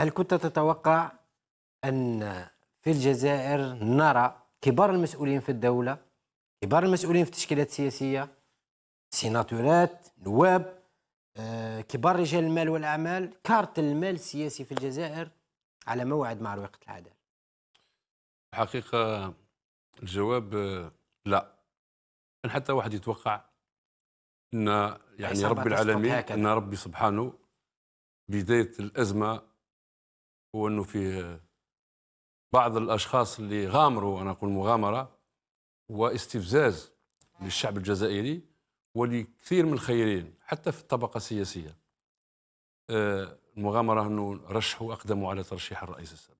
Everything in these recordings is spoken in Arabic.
هل كنت تتوقع أن في الجزائر نرى كبار المسؤولين في الدولة كبار المسؤولين في التشكيلات السياسية سيناتورات نواب آه، كبار رجال المال والأعمال كارت المال السياسي في الجزائر على موعد مع رويقة العدالة الحقيقة الجواب آه، لا أن حتى واحد يتوقع أن يعني رب العالمين أن ربي سبحانه بداية الأزمة هو أنه في بعض الأشخاص اللي غامروا أنا أقول مغامرة واستفزاز للشعب الجزائري ولكثير من الخيرين حتى في الطبقة السياسية آه، المغامرة أنه رشحوا أقدموا على ترشيح الرئيس السابق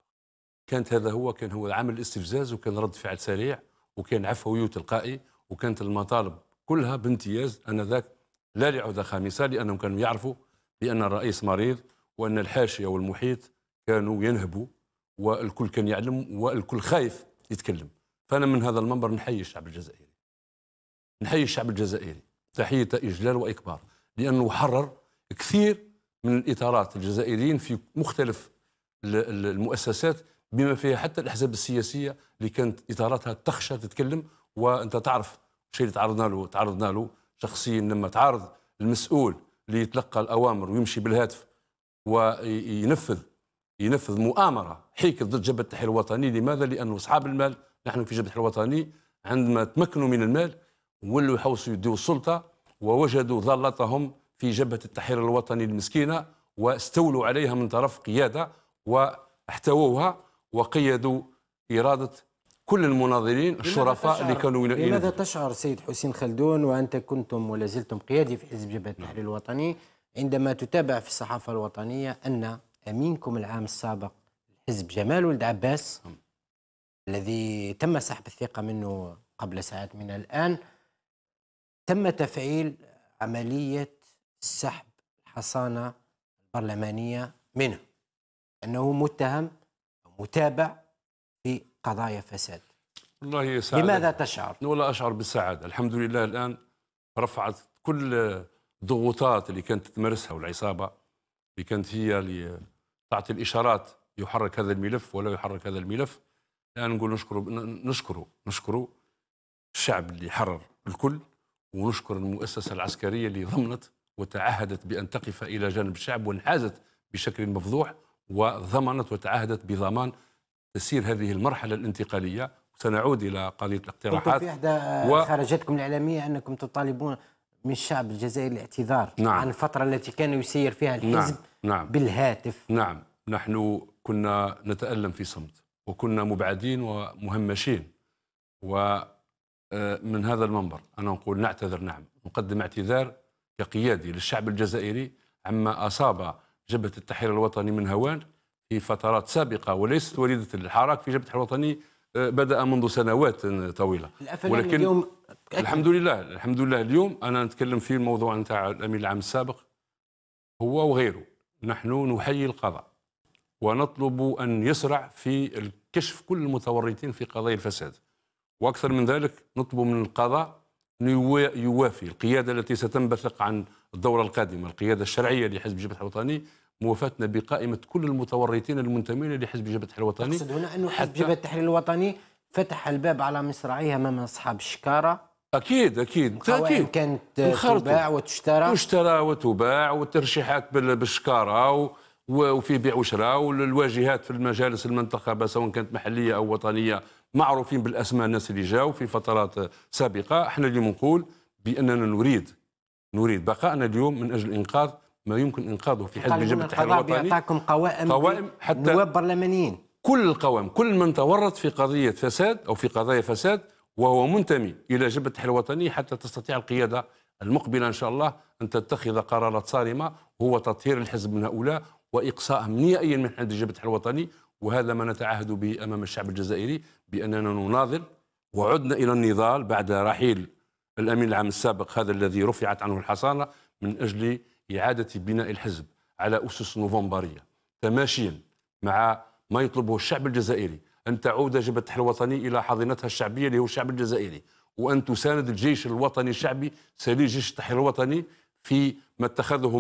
كانت هذا هو كان هو عمل استفزاز وكان رد فعل سريع وكان عفوي وتلقائي وكانت المطالب كلها بامتياز انذاك لا لعوده خامسه لانهم كانوا يعرفوا بان الرئيس مريض وان الحاشيه والمحيط كانوا ينهبوا والكل كان يعلم والكل خايف يتكلم فانا من هذا المنبر نحيي الشعب الجزائري نحيي الشعب الجزائري تحيه اجلال واكبار لانه حرر كثير من الاطارات الجزائريين في مختلف المؤسسات بما فيها حتى الاحزاب السياسيه اللي كانت اطاراتها تخشى تتكلم وانت تعرف الشيء اللي تعرضنا له تعرضنا له شخصيا لما تعرض المسؤول اللي يتلقى الاوامر ويمشي بالهاتف وينفذ ينفذ مؤامره حيك ضد جبهه التحرير الوطني لماذا؟ لانه اصحاب المال نحن في جبهه التحرير الوطني عندما تمكنوا من المال ولوا يحوسوا يديوا السلطه ووجدوا ضالتهم في جبهه التحرير الوطني المسكينه واستولوا عليها من طرف قياده واحتووها وقيدوا اراده كل المناظرين الشرفاء اللي كانوا لماذا تشعر سيد حسين خلدون وانت كنتم ولا زلتم قيادي في حزب جبهه نعم. التحرير الوطني عندما تتابع في الصحافه الوطنيه ان امينكم العام السابق الحزب جمال ولد عباس الذي تم سحب الثقه منه قبل ساعات من الان تم تفعيل عمليه سحب الحصانه البرلمانيه منه انه متهم متابع في قضايا فساد والله سعادة. لماذا تشعر؟ ولا أشعر بالسعادة الحمد لله الآن رفعت كل الضغوطات اللي كانت تمارسها والعصابة اللي كانت هي اللي تعطي الاشارات يحرك هذا الملف ولا يحرك هذا الملف الان نقول نشكره نشكره نشكره الشعب اللي حرر الكل ونشكر المؤسسه العسكريه اللي ضمنت وتعهدت بان تقف الى جانب الشعب وانحازت بشكل مفضوح وضمنت وتعهدت بضمان تسير هذه المرحله الانتقاليه سنعود الى قضيه الاقتراحات في احدى و... خرجتكم الاعلاميه انكم تطالبون من الشعب الجزائري الاعتذار نعم. عن الفترة التي كان يسير فيها نعم. الحزب نعم. نعم. بالهاتف نعم نحن كنا نتألم في صمت وكنا مبعدين ومهمشين ومن آه، هذا المنبر أنا نقول نعتذر نعم نقدم اعتذار كقيادي للشعب الجزائري عما أصاب جبهة التحرير الوطني من هوان في فترات سابقة وليست وليدة الحراك في جبهة الوطني آه، بدأ منذ سنوات طويلة ولكن اليوم الحمد لله الحمد لله اليوم أنا نتكلم في الموضوع نتاع الأمين العام السابق هو وغيره نحن نحيي القضاء ونطلب أن يسرع في الكشف كل المتورطين في قضايا الفساد وأكثر من ذلك نطلب من القضاء أن يوافي القيادة التي ستنبثق عن الدورة القادمة القيادة الشرعية لحزب الجبهة الوطني موافاتنا بقائمه كل المتورطين المنتمين لحزب جبهه التحرير الوطني اقصد هنا انه حزب جبهه التحرير الوطني فتح الباب على مصراعيه امام اصحاب الشكاره اكيد اكيد اكيد كانت تباع وتشترى تشترى وتباع والترشيحات بالشكاره و... وفي بيع وشراء والواجهات في المجالس المنتخبه سواء كانت محليه او وطنيه معروفين بالاسماء الناس اللي جاوا في فترات سابقه احنا اليوم نقول باننا نريد نريد بقائنا اليوم من اجل انقاذ ما يمكن انقاذه في حزب الجبهه التحرير الوطني يعطاكم قوائم قوائم حتى نواب برلمانيين كل القوائم كل من تورط في قضيه فساد او في قضايا فساد وهو منتمي الى جبهه التحرير الوطني حتى تستطيع القياده المقبله ان شاء الله ان تتخذ قرارات صارمه هو تطهير الحزب من هؤلاء واقصائهم نهائيا من حزب جبهه التحرير الوطني وهذا ما نتعهد به امام الشعب الجزائري باننا نناضل وعدنا الى النضال بعد رحيل الامين العام السابق هذا الذي رفعت عنه الحصانه من اجل إعادة بناء الحزب على أسس نوفمبرية تماشيا مع ما يطلبه الشعب الجزائري أن تعود جبهة الوطني إلى حاضنتها الشعبية اللي هو الشعب الجزائري وأن تساند الجيش الوطني الشعبي سليل جيش التحرير الوطني في ما اتخذه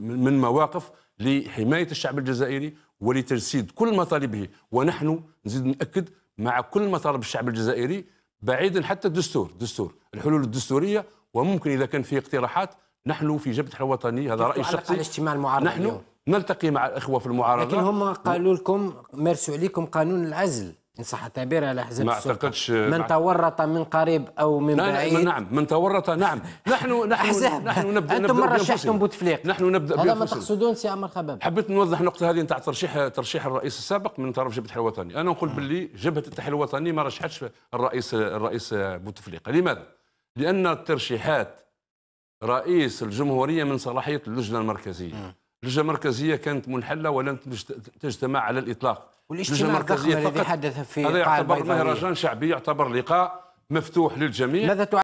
من مواقف لحماية الشعب الجزائري ولتجسيد كل مطالبه ونحن نزيد نأكد مع كل مطالب الشعب الجزائري بعيدا حتى الدستور دستور الحلول الدستورية وممكن إذا كان فيه اقتراحات نحن في جبهه الوطنيه هذا راي شخصي الاجتماع المعارض نحن اليوم. نلتقي مع الاخوه في المعارضه لكن هم قالوا لكم مارسوا عليكم قانون العزل ان صح التعبير على احزاب ما اعتقدش من تورط من قريب او من بعيد نعم, نعم من تورط نعم نحن نحن نحن نبدا انتم مره رشحتم بوتفليق نحن نبدا هذا ما تقصدون سي عمر خباب حبيت نوضح النقطه هذه نتاع ترشيح ترشيح الرئيس السابق من طرف جبهه التحرير الوطني انا نقول باللي جبهه التحرير الوطني ما رشحتش الرئيس الرئيس بوتفليقه لماذا؟ لان الترشيحات رئيس الجمهوريه من صلاحيه اللجنه المركزيه اللجنه المركزيه كانت منحله ولم تجتمع على الاطلاق والاجتماع المركزيه الذي حدث في هذا يعتبر مهرجان شعبي يعتبر لقاء مفتوح للجميع